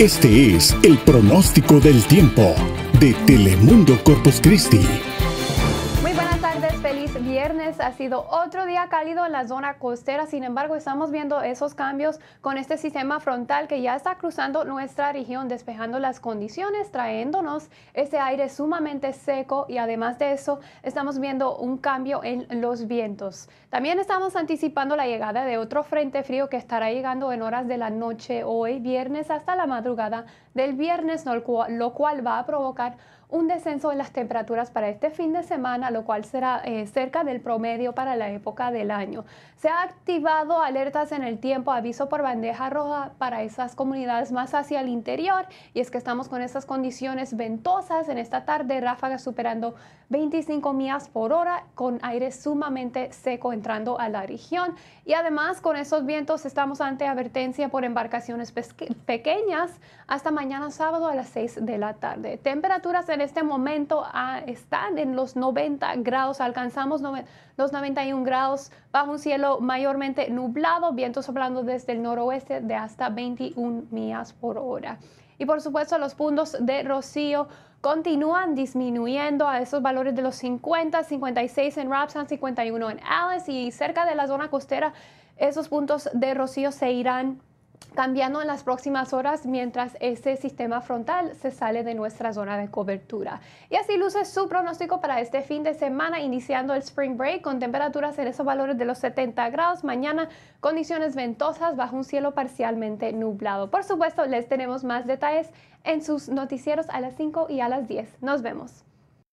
Este es el pronóstico del tiempo de Telemundo Corpus Christi feliz viernes. Ha sido otro día cálido en la zona costera. Sin embargo, estamos viendo esos cambios con este sistema frontal que ya está cruzando nuestra región, despejando las condiciones, trayéndonos ese aire sumamente seco y además de eso, estamos viendo un cambio en los vientos. También estamos anticipando la llegada de otro frente frío que estará llegando en horas de la noche hoy, viernes hasta la madrugada del viernes, lo cual va a provocar un descenso en las temperaturas para este fin de semana, lo cual será eh, eh, cerca del promedio para la época del año. Se ha activado alertas en el tiempo, aviso por bandeja roja para esas comunidades más hacia el interior y es que estamos con estas condiciones ventosas en esta tarde, ráfagas superando 25 millas por hora con aire sumamente seco entrando a la región y además con esos vientos estamos ante advertencia por embarcaciones pequeñas hasta mañana sábado a las 6 de la tarde. Temperaturas en este momento ah, están en los 90 grados alcanzados Lanzamos los 91 grados bajo un cielo mayormente nublado, vientos soplando desde el noroeste de hasta 21 millas por hora. Y por supuesto los puntos de rocío continúan disminuyendo a esos valores de los 50, 56 en Rapsan, 51 en Alice y cerca de la zona costera esos puntos de rocío se irán cambiando en las próximas horas mientras ese sistema frontal se sale de nuestra zona de cobertura. Y así luce su pronóstico para este fin de semana, iniciando el spring break con temperaturas en esos valores de los 70 grados. Mañana condiciones ventosas bajo un cielo parcialmente nublado. Por supuesto, les tenemos más detalles en sus noticieros a las 5 y a las 10. Nos vemos.